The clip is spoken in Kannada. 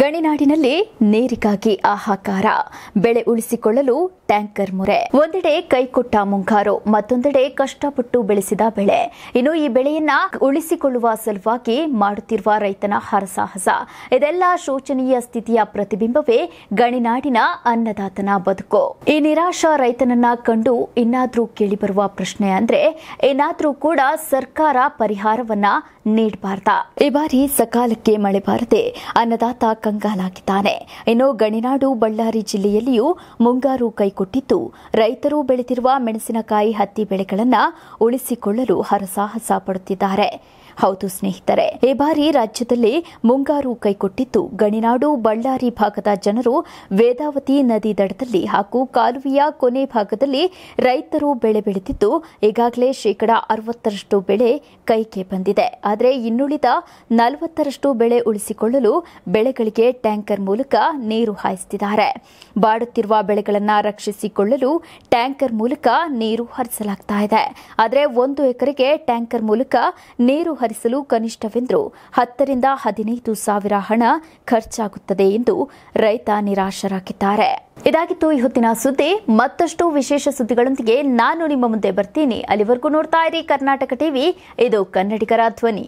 ಗಣಿನಾಡಿನಲ್ಲಿ ನೀರಿಗಾಗಿ ಆಹಾಕಾರ ಬೆಳೆ ಉಳಿಸಿಕೊಳ್ಳಲು ಟ್ಯಾಂಕರ್ ಮೊರೆ ಒಂದೆಡೆ ಕೈಕೊಟ್ಟ ಮುಂಗಾರು ಮತ್ತೊಂದೆಡೆ ಕಷ್ಟಪಟ್ಟು ಬೆಳೆಸಿದ ಬೆಳೆ ಇನ್ನು ಈ ಬೆಳೆಯನ್ನ ಉಳಿಸಿಕೊಳ್ಳುವ ಸಲುವಾಗಿ ಮಾಡುತ್ತಿರುವ ರೈತನ ಹರಸಾಹಸ ಇದೆಲ್ಲ ಶೋಚನೀಯ ಸ್ಥಿತಿಯ ಪ್ರತಿಬಿಂಬವೇ ಗಣಿನಾಡಿನ ಅನ್ನದಾತನ ಬದುಕು ಈ ನಿರಾಶ ರೈತನನ್ನ ಕಂಡು ಇನ್ನಾದರೂ ಕೇಳಿಬರುವ ಪ್ರಶ್ನೆ ಅಂದ್ರೆ ಏನಾದರೂ ಕೂಡ ಸರ್ಕಾರ ಪರಿಹಾರವನ್ನ ನೀಡಬಾರ್ದ ಈ ಬಾರಿ ಸಕಾಲಕ್ಕೆ ಮಳೆ ಬಾರದೆ ಅನ್ನದಾತ ಕಂಗಾಲಾಗಿದ್ದಾನೆ ಇನ್ನು ಗಣಿನಾಡು ಬಳ್ಳಾರಿ ಜಿಲ್ಲೆಯಲ್ಲಿಯೂ ಮುಂಗಾರು ಕೈಕೊಟ್ಟಿದ್ದು ರೈತರು ಬೆಳೆದಿರುವ ಮೆಣಸಿನಕಾಯಿ ಹತ್ತಿ ಬೆಳೆಗಳನ್ನು ಉಳಿಸಿಕೊಳ್ಳಲು ಹರಸಾಹಸ ಪಡುತ್ತಿದ್ದಾರೆ ಹೌದು ಸ್ನೇಹಿತರೆ ಈ ಬಾರಿ ರಾಜ್ಯದಲ್ಲಿ ಮುಂಗಾರು ಕೈಕೊಟ್ಟಿದ್ದು ಗಣಿನಾಡು ಬಳ್ಳಾರಿ ಭಾಗದ ಜನರು ವೇದಾವತಿ ನದಿ ದಡದಲ್ಲಿ ಹಾಗೂ ಕಾಲುವೆಯ ಕೊನೆ ಭಾಗದಲ್ಲಿ ರೈತರು ಬೆಳೆ ಬೆಳೆದಿದ್ದು ಈಗಾಗಲೇ ಶೇಕಡಾ ಅರವತ್ತರಷ್ಟು ಬೆಳೆ ಕೈಗೆ ಬಂದಿದೆ ಆದರೆ ಇನ್ನುಳಿದ ನಲವತ್ತರಷ್ಟು ಬೆಳೆ ಉಳಿಸಿಕೊಳ್ಳಲು ಬೆಳೆಗಳಿಗೆ ಟ್ಯಾಂಕರ್ ಮೂಲಕ ನೀರು ಹಾಯಿಸುತ್ತಿದ್ದಾರೆ ಬಾಡುತ್ತಿರುವ ಬೆಳೆಗಳನ್ನು ರಕ್ಷಿಸಿಕೊಳ್ಳಲು ಟ್ಯಾಂಕರ್ ಮೂಲಕ ನೀರು ಹರಿಸಲಾಗ್ತಾ ಇದೆ ಆದರೆ ಒಂದು ಎಕರೆಗೆ ಟ್ಯಾಂಕರ್ ಮೂಲಕ ನೀರು ಹರಿಸಲು ಕನಿಷ್ಠವೆಂದರೂ ಹತ್ತರಿಂದ ಹದಿನೈದು ಸಾವಿರ ಹಣ ಖರ್ಚಾಗುತ್ತದೆ ಎಂದು ರೈತ ನಿರಾಶರಾಗಿದ್ದಾರೆ ಇದಾಗಿತ್ತು ಈ ಹೊತ್ತಿನ ಸುದ್ದಿ ಮತ್ತಷ್ಟು ವಿಶೇಷ ಸುದ್ದಿಗಳೊಂದಿಗೆ ನಾನು ನಿಮ್ಮ ಮುಂದೆ ಬರ್ತೀನಿ ಅಲ್ಲಿವರೆಗೂ ನೋಡ್ತಾ ಇರಿ ಕರ್ನಾಟಕ ಟಿವಿ ಇದು ಕನ್ನಡಿಗರ ಧ್ವನಿ